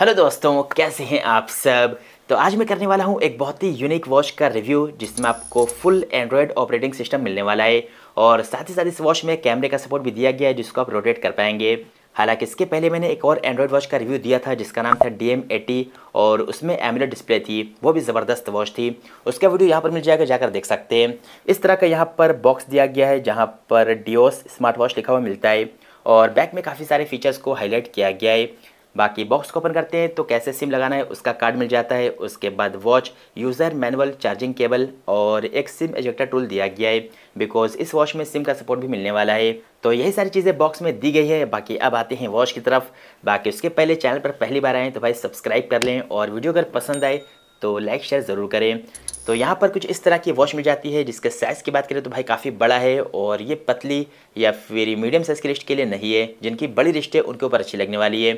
hello दोस्तों कैसे हैं आप सब तो आज मैं करने वाला हूं एक बहुत ही यूनिक वॉच का रिव्यू जिसमें आपको फुल एंड्रॉयड ऑपरेटिंग सिस्टम मिलने वाला है और साथ ही साथ इस वॉच में कैमरे का सपोर्ट भी दिया गया है जिसको आप रोटेट कर पाएंगे हालांकि इसके पहले मैंने एक और एंड्रॉयड वॉच का रिव्यू दिया था जिसका नाम था डी एम और उसमें एमुलेट डिस्प्ले थी वो भी ज़बरदस्त वॉच थी उसका वीडियो यहाँ पर मिल जाएगा जाकर देख सकते हैं इस तरह का यहाँ पर बॉक्स दिया गया है जहाँ पर डिओस स्मार्ट वॉच लिखा हुआ मिलता है और बैक में काफ़ी सारे फीचर्स को हाईलाइट किया गया है बाकी बॉक्स को ओपन करते हैं तो कैसे सिम लगाना है उसका कार्ड मिल जाता है उसके बाद watch user manual charging cable और एक सिम एजेक्टर टूल दिया गया है बिकॉज इस वॉच में सिम का सपोर्ट भी मिलने वाला है तो यही सारी चीज़ें बॉक्स में दी गई है बाकी अब आते हैं वॉच की तरफ बाकी उसके पहले चैनल पर पहली बार आएँ तो भाई सब्सक्राइब कर लें और वीडियो अगर पसंद आए तो लाइक शेयर ज़रूर करें तो यहाँ पर कुछ इस तरह की वॉच मिल जाती है जिसके साइज़ की बात करें तो भाई काफ़ी बड़ा है और ये पतली या फिर मीडियम साइज़ की रिस्ट के लिए नहीं है जिनकी बड़ी रिस्ट है उनके ऊपर अच्छी लगने वाली है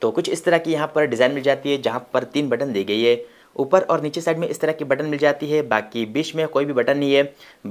तो कुछ इस तरह की यहाँ पर डिज़ाइन मिल जाती है जहाँ पर तीन बटन दी गई है ऊपर और नीचे साइड में इस तरह की बटन मिल जाती है बाकी बीच में कोई भी बटन नहीं है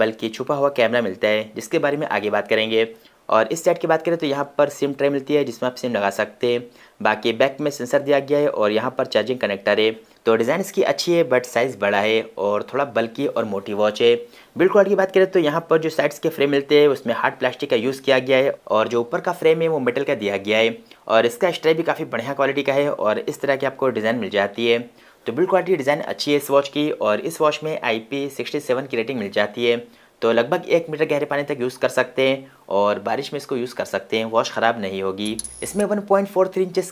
बल्कि छुपा हुआ कैमरा मिलता है जिसके बारे में आगे बात करेंगे और इस सेट की बात करें तो यहाँ पर सिम ट्रे मिलती है जिसमें आप सिम लगा सकते हैं बाकी बैक में सेंसर दिया गया है और यहाँ पर चार्जिंग कनेक्टर है तो डिज़ाइन इसकी अच्छी है बट साइज़ बड़ा है और थोड़ा बल्कि और मोटी वॉच है बिल्ड क्वालिटी की बात करें तो यहाँ पर जो साइड्स के फ्रेम मिलते हैं उसमें हार्ड प्लास्टिक का यूज़ किया गया है और जो ऊपर का फ्रेम है वो मेटल का दिया गया है और इसका स्ट्रे भी काफ़ी बढ़िया क्वालिटी का है और इस तरह की आपको डिज़ाइन मिल जाती है तो बिल्ड क्वालिटी डिज़ाइन अच्छी है इस वॉच की और इस वॉच में आई पी सिक्सटी सेवन की रेटिंग मिल जाती है तो लगभग एक मीटर गहरे पानी तक यूज़ कर सकते हैं और बारिश में इसको यूज़ कर सकते हैं वॉश ख़राब नहीं होगी इसमें 1.43 पॉइंट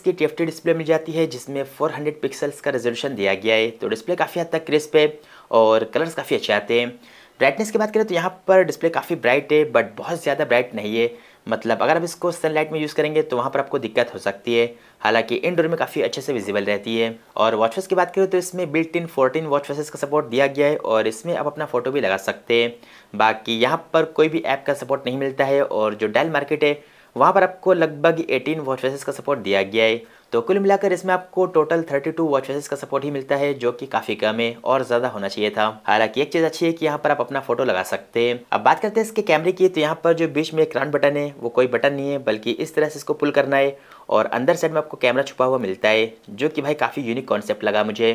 की टी डिस्प्ले मिल जाती है जिसमें 400 पिक्सल्स का रेजोल्यूशन दिया गया है तो डिस्प्ले काफ़ी हद तक क्रिस्प है और कलर्स काफ़ी अच्छे आते हैं ब्राइटनेस की बात करें तो यहाँ पर डिस्प्ले काफ़ी ब्राइट है बट बहुत ज़्यादा ब्राइट नहीं है मतलब अगर आप इसको सनलाइट में यूज़ करेंगे तो वहाँ पर आपको दिक्कत हो सकती है हालांकि इंडोर में काफ़ी अच्छे से विजिबल रहती है और वॉच फेस की बात करें तो इसमें built in fourteen watch faces का सपोर्ट दिया गया है और इसमें आप अपना फ़ोटो भी लगा सकते हैं बाकी यहाँ पर कोई भी ऐप का सपोर्ट नहीं मिलता है और जो डेल मार्केट है वहाँ पर आपको लगभग एटीन वॉच फेसेस का सपोर्ट दिया गया है तो कुल मिलाकर इसमें आपको टोटल 32 टू का सपोर्ट ही मिलता है जो कि काफी कम है और ज्यादा होना चाहिए था हालांकि एक चीज अच्छी है कि यहाँ पर आप अपना फोटो लगा सकते हैं अब बात करते हैं इसके कैमरे की तो यहाँ पर जो बीच में एक राउंड बटन है वो कोई बटन नहीं है बल्कि इस तरह से इसको पुल करना है और अंदर साइड में आपको कैमरा छुपा हुआ मिलता है जो कि भाई काफ़ी यूनिक कॉन्सेप्ट लगा मुझे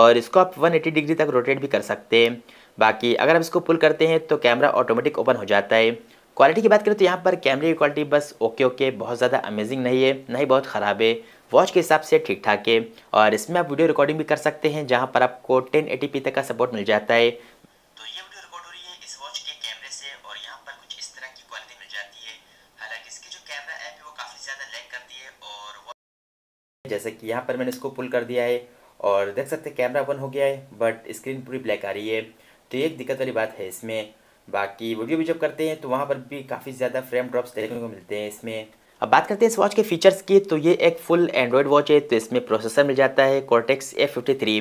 और इसको आप वन डिग्री तक रोटेट भी कर सकते हैं बाकी अगर आप इसको पुल करते हैं तो कैमरा ऑटोमेटिक ओपन हो जाता है क्वालिटी की बात करें तो यहाँ पर कैमरे की क्वालिटी बस ओके ओके बहुत ज़्यादा अमेजिंग नहीं है ना ही बहुत ख़राब है वॉच के हिसाब से ठीक ठाक है और इसमें आप वीडियो रिकॉर्डिंग भी कर सकते हैं जहाँ पर आपको टेन तक का सपोर्ट मिल जाता है तो ये इस तरह की और जैसे कि यहाँ पर मैंने इसको पुल कर दिया है और देख सकते हैं कैमरा ओपन हो गया है बट स्क्रीन पूरी ब्लैक आ रही है तो ये एक दिक्कत वाली बात है इसमें बाकी वीडियो भी जब करते हैं तो वहाँ पर भी काफ़ी ज़्यादा फ्रेम ड्रॉप्स देखने को मिलते हैं इसमें अब बात करते हैं इस वॉच के फीचर्स की तो ये एक फुल एंड्रॉयड वॉच है तो इसमें प्रोसेसर मिल जाता है कॉर्टेक्स ए फिफ्टी थ्री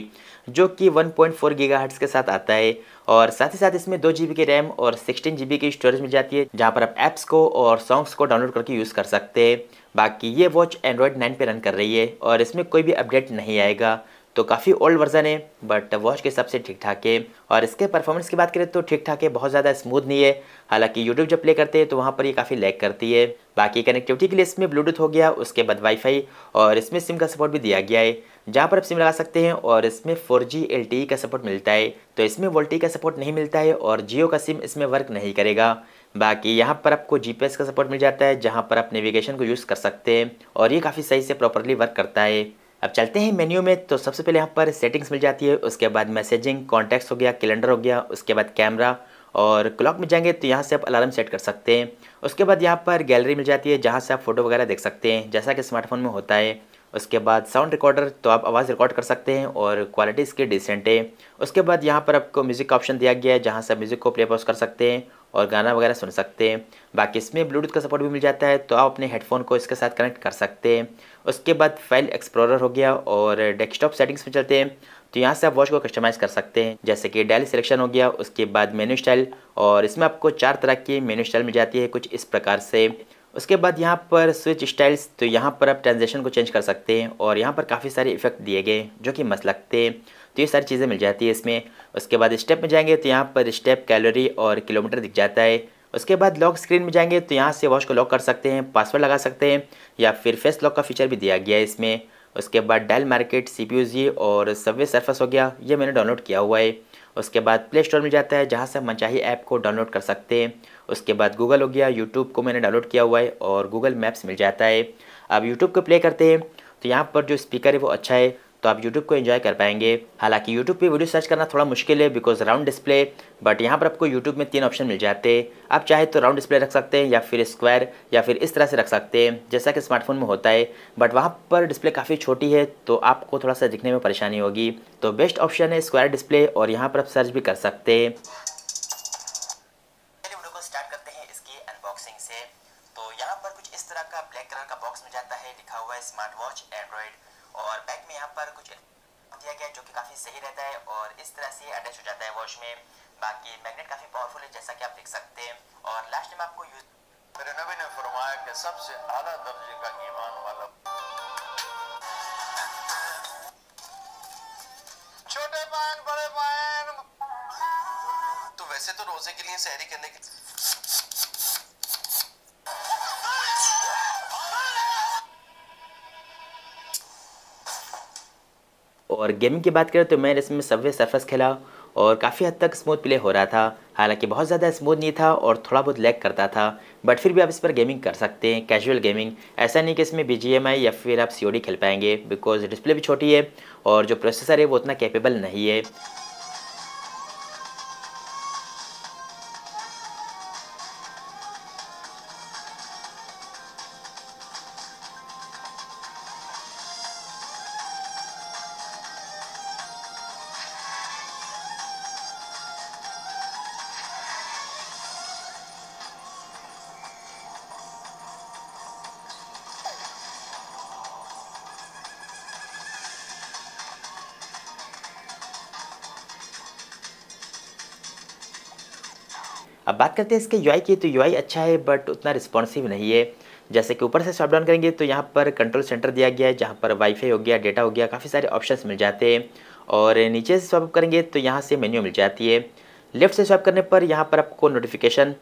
जो कि 1.4 पॉइंट के साथ आता है और साथ ही साथ इसमें दो जी की रैम और सिक्सटीन जी की स्टोरेज मिल जाती है जहाँ पर आप ऐप्स को और सॉन्ग्स को डाउनलोड करके यूज़ कर सकते हैं बाकी ये वॉच एंड्रॉयड नाइन पर रन कर रही है और इसमें कोई भी अपडेट नहीं आएगा तो काफ़ी ओल्ड वर्जन है बट वॉच के हिसाब से ठीक ठाक है और इसके परफॉर्मेंस की बात करें तो ठीक ठाक है बहुत ज़्यादा स्मूथ नहीं है हालांकि यूट्यूब जब प्ले करते हैं तो वहाँ पर ये काफ़ी लैग करती है बाकी कनेक्टिविटी के लिए इसमें ब्लूटूथ हो गया उसके बाद वाईफाई और इसमें सिम का सपोर्ट भी दिया गया है जहाँ पर आप सिम लगा सकते हैं और इसमें फोर जी e का सपोर्ट मिलता है तो इसमें वोल्टी e का सपोर्ट नहीं मिलता है और जियो का सिम इसमें वर्क नहीं करेगा बाकी यहाँ पर आपको जीपीएस का सपोर्ट मिल जाता है जहाँ पर आप नेविगेशन को यूज़ कर सकते हैं और ये काफ़ी सही से प्रॉपरली वर्क करता है अब चलते हैं मेन्यू में तो सबसे पहले यहाँ पर सेटिंग्स मिल जाती है उसके बाद मैसेजिंग कॉन्टैक्ट्स हो गया कैलेंडर हो गया उसके बाद कैमरा और क्लॉक में जाएंगे तो यहाँ से आप अलार्म सेट कर सकते हैं उसके बाद यहाँ पर गैलरी मिल जाती है जहाँ से आप फ़ोटो वगैरह देख सकते हैं जैसा कि स्मार्टफोन में होता है उसके बाद साउंड रिकॉर्डर तो आप आवाज़ रिकॉर्ड कर सकते हैं और क्वालिटी इसकी डिसेंट है उसके बाद यहाँ पर आपको म्यूज़िक का ऑप्शन दिया गया है जहाँ से आप म्यूज़िक को प्ले पॉज कर सकते हैं और गाना वगैरह सुन सकते हैं बाकी इसमें ब्लूटूथ का सपोर्ट भी मिल जाता है तो आप अपने हेडफोन को इसके साथ कनेक्ट कर सकते हैं उसके बाद फाइल एक्सप्लोरर हो गया और डेस्कटॉप सेटिंग्स में चलते हैं तो यहाँ से आप वॉच को कस्टमाइज़ कर सकते हैं जैसे कि डेली सिलेक्शन हो गया उसके बाद मेन्यू स्टाइल और इसमें आपको चार तरह की मेन्यू स्टाइल मिल जाती है कुछ इस प्रकार से उसके बाद यहाँ पर स्विच स्टाइल्स तो यहाँ पर आप ट्रांजेक्शन को चेंज कर सकते हैं और यहाँ पर काफ़ी सारे इफेक्ट दिए गए जो कि मस लगते हैं तो ये सारी चीज़ें मिल जाती है इसमें उसके बाद स्टेप में जाएंगे तो यहाँ पर स्टेप कैलोरी और किलोमीटर दिख जाता है उसके बाद लॉक स्क्रीन में जाएंगे तो यहाँ से वॉच को लॉक कर सकते हैं पासवर्ड लगा सकते हैं या फिर फेस लॉक का फीचर भी दिया गया है इसमें उसके बाद डायल मार्केट सी पी और सबवे सर्फस हो गया ये मैंने डाउनलोड किया हुआ है उसके बाद प्ले स्टोर में जाता है जहाँ से हम मनचाही ऐप को डाउनलोड कर सकते हैं उसके बाद गूगल हो गया यूट्यूब को मैंने डाउनलोड किया हुआ है और गूगल मैप्स मिल जाता है अब यूट्यूब को प्ले करते हैं तो यहाँ पर जो स्पीकर है वो अच्छा है तो आप YouTube को एंजॉय कर पाएंगे हालांकि यूट्यूब पे वीडियो सर्च करना थोड़ा मुश्किल है बिकॉज राउंड डिस्प्ले बट यहाँ पर आपको यूट्यूब में तीन ऑप्शन मिल जाते हैं आप चाहे तो राउंड डिस्प्ले रख सकते हैं या फिर स्क्वायर या फिर इस तरह से रख सकते हैं जैसा कि स्मार्टफोन में होता है बट वहाँ पर डिस्प्ले काफ़ी छोटी है तो आपको थोड़ा सा दिखने में परेशानी होगी तो बेस्ट ऑप्शन है स्क्वायर डिस्प्ले और यहाँ पर आप सर्च भी कर सकते हैं जाता है वॉश में बाकी मैग्नेट काफ़ी पावरफुल है जैसा कि आप देख सकते हैं और लास्ट में आपको यूज मेरे नबी ने फरमाया कि सबसे आला दर्जे का ईमान वाला छोटे पायन बड़े पायन तो वैसे तो रोजे के लिए सहरी करने के और गेमिंग की बात करें तो मैंने इसमें सबवे सर्फस खेला और काफ़ी हद तक स्मूथ प्ले हो रहा था हालांकि बहुत ज़्यादा स्मूथ नहीं था और थोड़ा बहुत लैग करता था बट फिर भी आप इस पर गेमिंग कर सकते हैं कैजुअल गेमिंग ऐसा नहीं कि इसमें बी या फिर आप सी खेल पाएंगे बिकॉज डिस्प्ले भी छोटी है और जो प्रोसेसर है वो उतना कैपेबल नहीं है अब बात करते हैं इसके यू की तो यू अच्छा है बट उतना रिस्पॉन्सिव नहीं है जैसे कि ऊपर से स्वाप डाउन करेंगे तो यहाँ पर कंट्रोल सेंटर दिया गया है जहाँ पर वाईफाई हो गया डेटा हो गया काफ़ी सारे ऑप्शन मिल जाते हैं और नीचे से स्वाप करेंगे तो यहाँ से मेन्यू मिल जाती है लेफ्ट से स्वाप करने पर यहाँ पर आपको नोटिफिकेशन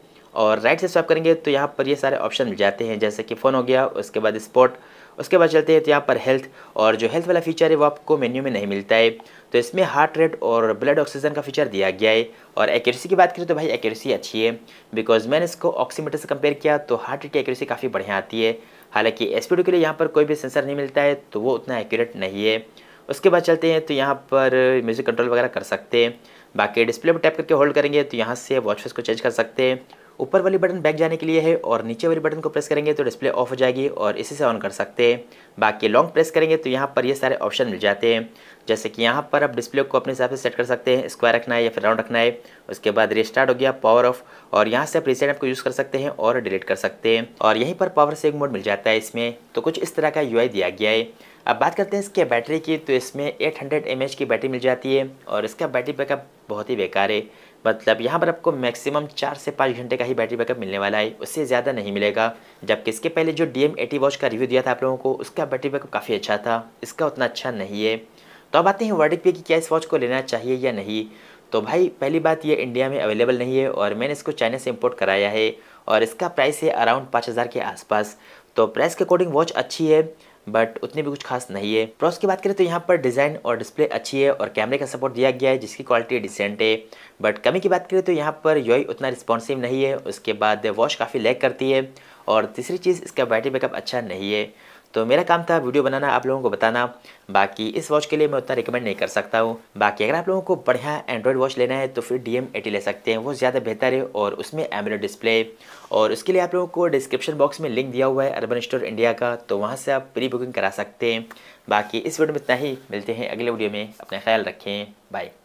और राइट से स्वाप करेंगे तो यहाँ पर ये सारे ऑप्शन मिल जाते हैं जैसे कि फ़ोन हो गया उसके बाद स्पॉट उसके बाद चलते हैं तो यहाँ पर हेल्थ और जो हेल्थ वाला फीचर है वो आपको मेन्यू में नहीं मिलता है तो इसमें हार्ट रेट और ब्लड ऑक्सीजन का फीचर दिया गया है और एक्यूरेसी की बात करें तो भाई एक्यूरेसी अच्छी है बिकॉज मैंने इसको ऑक्सीमीटर से कंपेयर किया तो हार्ट रेट की एक्यूरेसी काफ़ी बढ़िया आती है हालांकि डू के लिए यहाँ पर कोई भी सेंसर नहीं मिलता है तो वो उतना एक्यूरेट नहीं है उसके बाद चलते हैं तो यहाँ पर म्यूज़िक कंट्रोल वगैरह कर सकते हैं बाकी डिस्प्ले पर टैप करके होल्ड करेंगे तो यहाँ से वॉच फेस को चेंज कर सकते हैं ऊपर वाली बटन बैक जाने के लिए है और नीचे वाली बटन को प्रेस करेंगे तो डिस्प्ले ऑफ हो जाएगी और इसी से ऑन कर सकते हैं बाकी लॉन्ग प्रेस करेंगे तो यहाँ पर ये सारे ऑप्शन मिल जाते हैं जैसे कि यहाँ पर आप डिस्प्ले को अपने हिसाब से सेट कर सकते हैं स्क्वायर रखना है या फिर राउंड रखना है उसके बाद रिस्टार्ट हो गया पावर ऑफ और यहाँ से आप रिसेंट को यूज़ कर सकते हैं और डिलीट कर सकते हैं और यहीं पर पावर सेविंग मोड मिल जाता है इसमें तो कुछ इस तरह का यू दिया गया है अब बात करते हैं इसके बैटरी की तो इसमें 800 हंड्रेड की बैटरी मिल जाती है और इसका बैटरी बैकअप बहुत ही बेकार है मतलब यहाँ पर आपको मैक्सिमम चार से पाँच घंटे का ही बैटरी बैकअप मिलने वाला है उससे ज़्यादा नहीं मिलेगा जबकि इसके पहले जो डी एम एटी वॉच का रिव्यू दिया था आप लोगों को उसका बैटरी बैकअप काफ़ी अच्छा था इसका उतना अच्छा नहीं है तो अब आते हैं वर्डिक पे कि क्या इस वॉच को लेना चाहिए या नहीं तो भाई पहली बात ये इंडिया में अवेलेबल नहीं है और मैंने इसको चाइना से इम्पोर्ट कराया है और इसका प्राइस है अराउंड पाँच हज़ार के आसपास तो प्राइस के अकॉर्डिंग वॉच अच्छी है बट उतनी भी कुछ खास नहीं है प्रोस की बात करें तो यहाँ पर डिज़ाइन और डिस्प्ले अच्छी है और कैमरे का सपोर्ट दिया गया है जिसकी क्वालिटी डिसेंट है बट कमी की बात करें तो यहाँ पर योई उतना रिस्पॉन्सिव नहीं है उसके बाद वॉश काफ़ी लैग करती है और तीसरी चीज़ इसका बैटरी बैकअप अच्छा नहीं है तो मेरा काम था वीडियो बनाना आप लोगों को बताना बाकी इस वॉच के लिए मैं उतना रिकमेंड नहीं कर सकता हूँ बाकी अगर आप लोगों को बढ़िया एंड्रॉयड वॉच लेना है तो फिर डी एम ले सकते हैं वो ज़्यादा बेहतर है और उसमें एमरेड डिस्प्ले और उसके लिए आप लोगों को डिस्क्रिप्शन बॉक्स में लिंक दिया हुआ है अर्बन स्टोर इंडिया का तो वहाँ से आप प्री बुकिंग करा सकते हैं बाकी इस वीडियो में इतना ही मिलते हैं अगले वीडियो में अपना ख्याल रखें बाय